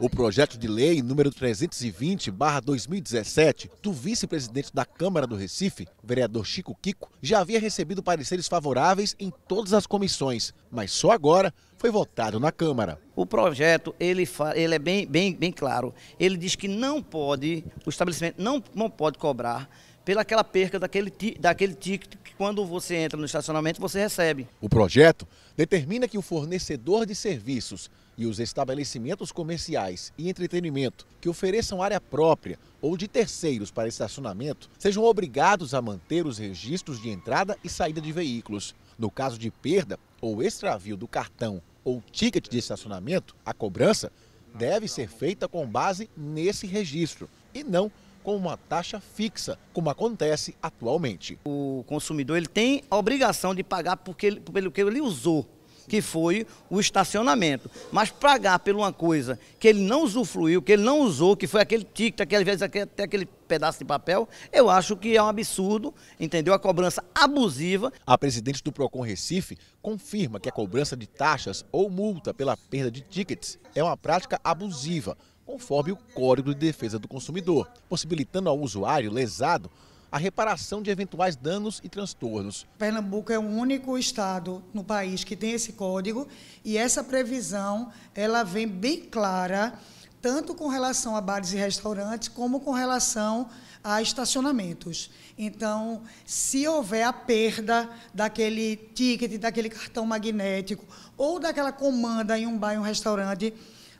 O projeto de lei número 320/2017 do vice-presidente da Câmara do Recife, vereador Chico Kiko, já havia recebido pareceres favoráveis em todas as comissões, mas só agora foi votado na Câmara. O projeto ele, ele é bem, bem, bem claro. Ele diz que não pode, o estabelecimento não, não pode cobrar pelaquela perca daquele, daquele ticket que quando você entra no estacionamento você recebe. O projeto determina que o fornecedor de serviços e os estabelecimentos comerciais e entretenimento que ofereçam área própria ou de terceiros para estacionamento sejam obrigados a manter os registros de entrada e saída de veículos. No caso de perda ou extravio do cartão ou ticket de estacionamento, a cobrança deve ser feita com base nesse registro e não com uma taxa fixa, como acontece atualmente. O consumidor ele tem a obrigação de pagar porque, pelo que ele usou, que foi o estacionamento. Mas pagar por uma coisa que ele não usufruiu, que ele não usou, que foi aquele ticket, aquele, vezes até aquele pedaço de papel, eu acho que é um absurdo, entendeu? A cobrança abusiva. A presidente do Procon Recife confirma que a cobrança de taxas ou multa pela perda de tickets é uma prática abusiva conforme o Código de Defesa do Consumidor, possibilitando ao usuário lesado a reparação de eventuais danos e transtornos. Pernambuco é o único estado no país que tem esse código e essa previsão ela vem bem clara tanto com relação a bares e restaurantes como com relação a estacionamentos. Então, se houver a perda daquele ticket, daquele cartão magnético ou daquela comanda em um bar, em um restaurante,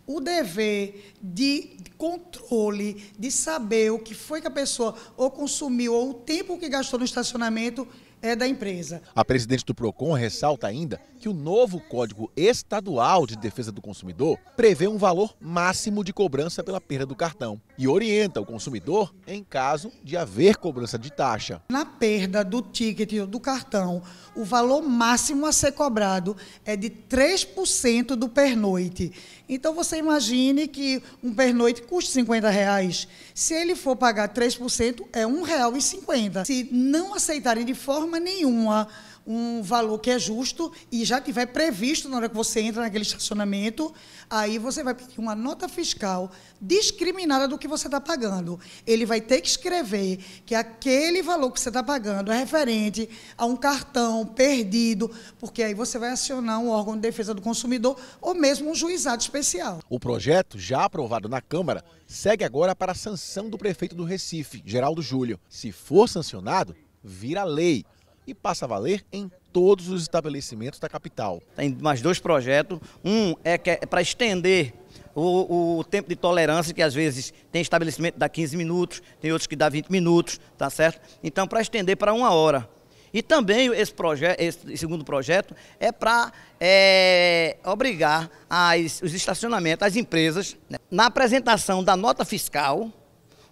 o dever de controle, de saber o que foi que a pessoa ou consumiu ou o tempo que gastou no estacionamento é da empresa. A presidente do PROCON ressalta ainda que o novo Código Estadual de Defesa do Consumidor prevê um valor máximo de cobrança pela perda do cartão e orienta o consumidor em caso de haver cobrança de taxa. Na perda do ticket ou do cartão, o valor máximo a ser cobrado é de 3% do pernoite. Então você imagine que um pernoite custa 50 reais. Se ele for pagar 3%, é R$ 1,50. Se não aceitarem de forma nenhuma um valor que é justo e já tiver previsto na hora que você entra naquele estacionamento, aí você vai pedir uma nota fiscal discriminada do que você está pagando. Ele vai ter que escrever que aquele valor que você está pagando é referente a um cartão perdido, porque aí você vai acionar um órgão de defesa do consumidor ou mesmo um juizado especial. O projeto, já aprovado na Câmara, segue agora para a sanção do prefeito do Recife, Geraldo Júlio. Se for sancionado, vira lei e passa a valer em todos os estabelecimentos da capital. Tem mais dois projetos. Um é, é para estender o, o, tempo de tolerância, que às vezes tem estabelecimento que dá 15 minutos, tem outros que dá 20 minutos, tá certo? Então, para estender para uma hora. E também esse, projeto, esse segundo projeto é para é, obrigar as, os estacionamentos, as empresas, né? na apresentação da nota fiscal,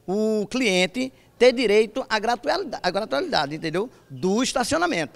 o cliente ter direito à gratuidade, à gratuidade entendeu? Do estacionamento.